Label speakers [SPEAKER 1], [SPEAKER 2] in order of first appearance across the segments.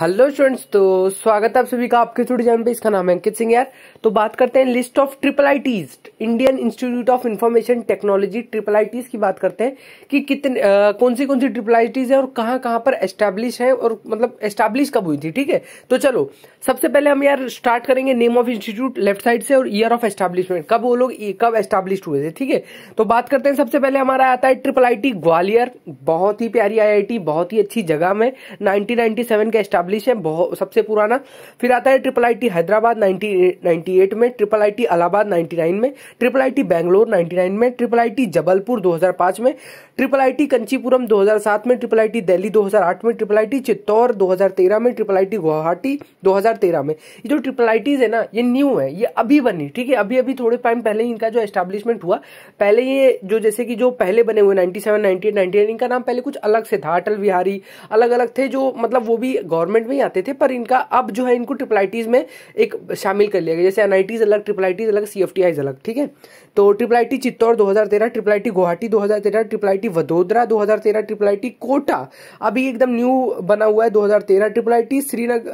[SPEAKER 1] hello students तो स्वागत है आप सभी का आपके स्टूडियो जान पे इसका नाम है अंकित सिंह यार तो बात करते हैं list of triple I Indian institute of information technology triple I की बात करते हैं कि कितने आ, कौन सी कौन सी ट्रिपल आईटीज है और कहाँ कहाँ पर एस्टैब्लिश है और मतलब एस्टैब्लिश कब हुई थी ठीक है तो चलो सबसे पहले हम यार स्टार्ट करेंगे name of institute left side से और ईयर ऑफ एस्टैब्लिशमेंट कब वो लोग कब एस्टैब्लिश हुए थे ठीक है तो बात करते हैं सबसे पहले हमारा आता है ट्रिपल आई ग्वालियर बहुत ही प्यारी आई बहुत ही अच्छी जगह में नाइनटीन का एस्टैब्लिश स्टैब्लिश है बहुत सबसे पुराना फिर आता है ट्रिपल आईटी हैदराबाद 1998 में ट्रिपल आईटी इलाहाबाद 99 में ट्रिपल आईटी बैंगलोर 99 में ट्रिपल आईटी जबलपुर 2005 में ट्रिपल आईटी कंचीपुरम 2007 में ट्रिपल आईटी दिल्ली 2008 में ट्रिपल आईटी चित्तौर 2013 में ट्रिपल आईटी गुवाहाटी 2013 में ये जो ट्रिपल आईटीज है ना ये न्यू है ये अभी बनी ठीक है अभी अभी थोड़े टाइम पहले इनका जो एस्टेब्लिशमेंट हुआ पहले ये जो जैसे कि जो पहले बने हुए नाइन्टी सेवन इनका नाम पहले कुछ अलग से था अटल बिहारी अलग अलग थे जो मतलब वो भी गवर्नमेंट गवर्नमेंट में ही आते थे पर इनका अब जो है इनको ट्रिपलाइटीज़ में एक शामिल कर लिया गया जैसे एनआईटीज़ अलग ट्रिपलाइटीज़ अलग सी अलग ठीक है तो ट्रिपलाइटी चित्तौड़ 2013 ट्रिपलाइटी गुवाहाटी 2013 ट्रिपलाइटी वडोदरा 2013 ट्रिपलाइटी कोटा अभी एकदम न्यू बना हुआ है 2013 ट्रिपलाइटी श्रीनग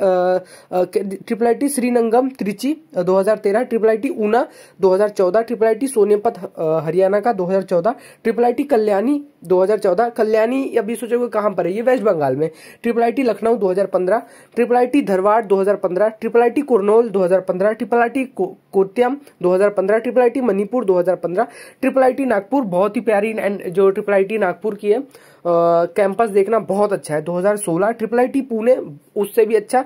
[SPEAKER 1] ट्रिपलाइटी श्रीनंगम त्रिची 2013 ट्रिपलाइटी ऊना 2014 ट्रिपलाइटी सोनेपत हरियाणा का 2014 ट्रिपलाइटी कल्याणी 2014 कल्याणी अभी सोचोगे कहां पर है ये वेस्ट बंगाल में triple I T Lucknow 2015 2015 triple I T Dharwad 2015 triple I T Kurnool 2015 triple I T Kottayam 2015 triple I T Manipur 2015 triple I T Nagpur बहुत ही प्यारी जो ट्रिपल आई टी नागपुर की है कैंपस देखना बहुत अच्छा है 2016 ट्रिपल आईटी पुणे उससे भी अच्छा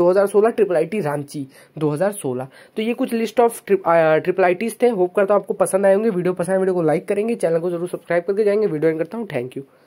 [SPEAKER 1] 2016 ट्रिपल आईटी रांची 2016 तो ये कुछ लिस्ट ऑफ ट्रिपल आईटीज थे होप करता हूँ आपको पसंद आएंगे वीडियो पसंद आए वीडियो को लाइक करेंगे चैनल को जरूर सब्सक्राइब करके जाएंगे वीडियो एंड करता हूँ थैंक यू